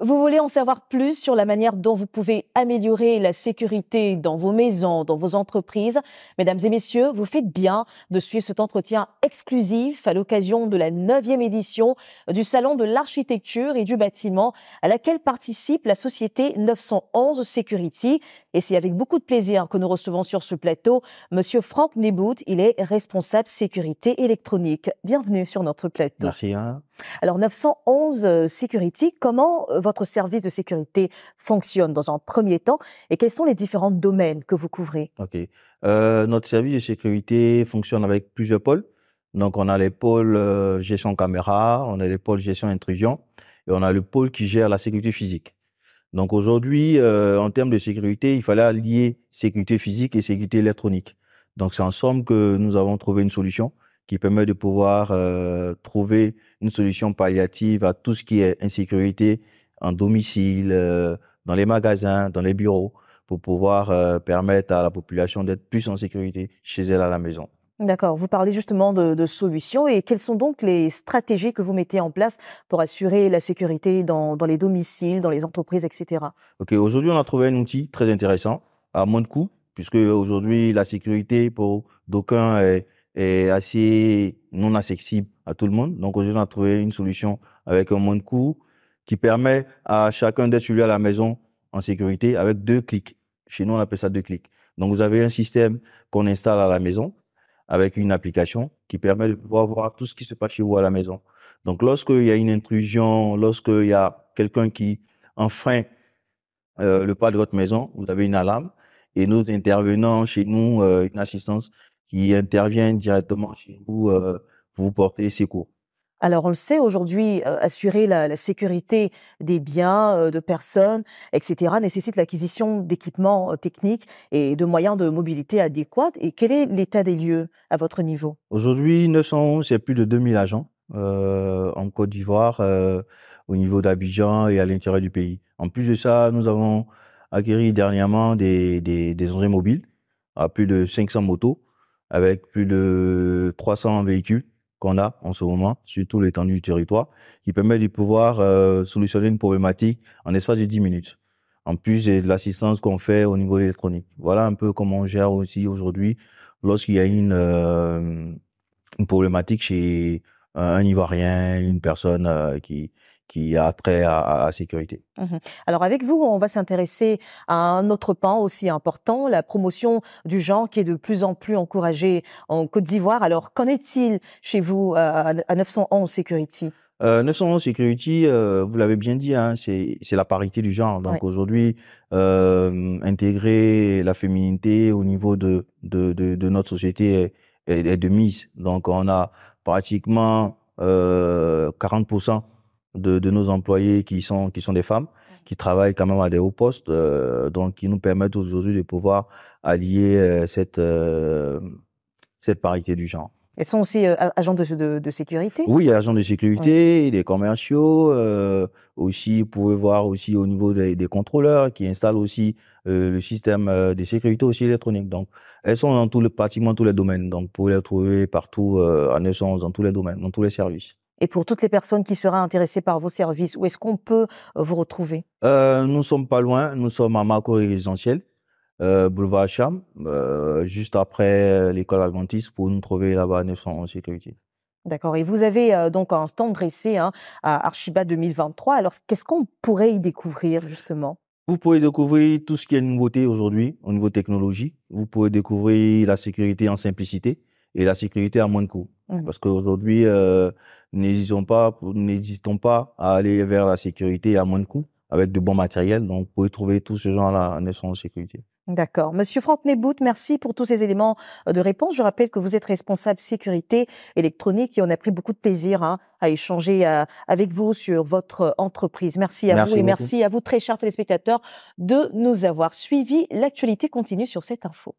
Vous voulez en savoir plus sur la manière dont vous pouvez améliorer la sécurité dans vos maisons, dans vos entreprises Mesdames et messieurs, vous faites bien de suivre cet entretien exclusif à l'occasion de la 9e édition du Salon de l'architecture et du bâtiment à laquelle participe la société 911 Security. Et c'est avec beaucoup de plaisir que nous recevons sur ce plateau Monsieur Franck Nebout. Il est responsable sécurité électronique. Bienvenue sur notre plateau. Merci. Hein. Alors 911 euh, Security, comment euh, votre service de sécurité fonctionne dans un premier temps et quels sont les différents domaines que vous couvrez Ok, euh, notre service de sécurité fonctionne avec plusieurs pôles. Donc on a les pôles gestion caméra, on a les pôles gestion intrusion et on a le pôle qui gère la sécurité physique. Donc aujourd'hui, en termes de sécurité, il fallait allier sécurité physique et sécurité électronique. Donc c'est ensemble que nous avons trouvé une solution qui permet de pouvoir euh, trouver une solution palliative à tout ce qui est insécurité en domicile, euh, dans les magasins, dans les bureaux, pour pouvoir euh, permettre à la population d'être plus en sécurité chez elle à la maison. D'accord. Vous parlez justement de, solutions et quelles sont donc les stratégies que vous mettez en place pour assurer la sécurité dans, les domiciles, dans les entreprises, etc. Ok. Aujourd'hui, on a trouvé un outil très intéressant à moins de coût, puisque aujourd'hui la sécurité pour d'aucuns est est assez non accessible à tout le monde. Donc aujourd'hui, on a trouvé une solution avec un de coût qui permet à chacun d'être chez lui à la maison en sécurité avec deux clics. Chez nous, on appelle ça deux clics. Donc vous avez un système qu'on installe à la maison avec une application qui permet de pouvoir voir tout ce qui se passe chez vous à la maison. Donc lorsqu'il y a une intrusion, lorsqu'il y a quelqu'un qui enfreint euh, le pas de votre maison, vous avez une alarme et nous intervenons chez nous, euh, une assistance qui interviennent directement chez vous euh, portez pour cours alors on le sait aujourd'hui, euh, assurer la, sécurité des biens, euh, de personnes, etc., nécessite l'acquisition d'équipements techniques et de moyens de mobilité adéquats. Et quel est l'état des lieux à votre niveau Aujourd'hui, 911, c'est plus de 2000 agents en Côte d'Ivoire, au niveau d'Abidjan et à l'intérieur du pays. En plus de ça, nous avons acquéri dernièrement des, des, des engins mobiles à plus de 500 motos avec plus de 300 véhicules qu'on a en ce moment sur tout l'étendue du territoire, qui permet de pouvoir euh, solutionner une problématique en espace de 10 minutes. En plus de l'assistance qu'on fait au niveau électronique. Voilà un peu comment on gère aussi aujourd'hui lorsqu'il y a une, euh, problématique chez un Ivoirien, une personne euh, qui, qui a trait à la sécurité. Mmh Alors avec vous, on va s'intéresser à un autre pan aussi important, la promotion du genre qui est de plus en plus encouragée en Côte d'Ivoire. Alors qu'en est-il chez vous euh, à, 911 Security 911 euh, Security, euh, vous l'avez bien dit, hein, c'est la parité du genre. Donc aujourd'hui, intégrer la féminité au niveau de, de, notre société est, de mise. Donc on a pratiquement 40% de, nos employés qui sont, qui sont des femmes, qui travaillent quand même à des hauts postes, euh, donc qui nous permettent aujourd'hui de pouvoir allier euh, cette, euh, cette parité du genre. Elles sont aussi agents de, sécurité Oui, agents de sécurité, des commerciaux, aussi, vous pouvez voir aussi au niveau des, contrôleurs qui installent aussi le système de sécurité aussi électronique. Donc, elles sont dans tout le, pratiquement tous les domaines. Donc, vous pouvez les trouver partout en essence, dans tous les domaines, dans tous les services et pour toutes les personnes qui seraient intéressées par vos services, où est-ce qu'on peut euh, vous retrouver euh, Nous sommes pas loin, nous sommes à Marco Résidentiel, euh, boulevard Cham, euh, juste après l'école adventiste, pour nous trouver là-bas à 911 sécurité. D'accord. Et vous avez donc un stand dressé hein, à Archiba 2023. Alors, qu'est-ce qu'on pourrait y découvrir justement vous pourrez découvrir tout ce qui est nouveauté aujourd'hui au niveau technologie. Vous pourrez découvrir la sécurité en simplicité et la sécurité à moins de coûts. Mmh. Parce qu'aujourd'hui, euh, n'hésitons pas, n'hésitons pas à aller vers la sécurité à moins de coûts, avec de bons matériels. Donc, vous pouvez trouver tout ce genre-là en essence de sécurité. D'accord. Monsieur Franck Nebout, merci pour tous ces éléments euh, de réponse. Je rappelle que vous êtes responsable sécurité électronique et on a pris beaucoup de plaisir hein, à échanger euh, avec vous sur votre euh, entreprise. Merci à vous et merci à vous, très chers téléspectateurs, de nous avoir suivis. L'actualité continue sur cette info.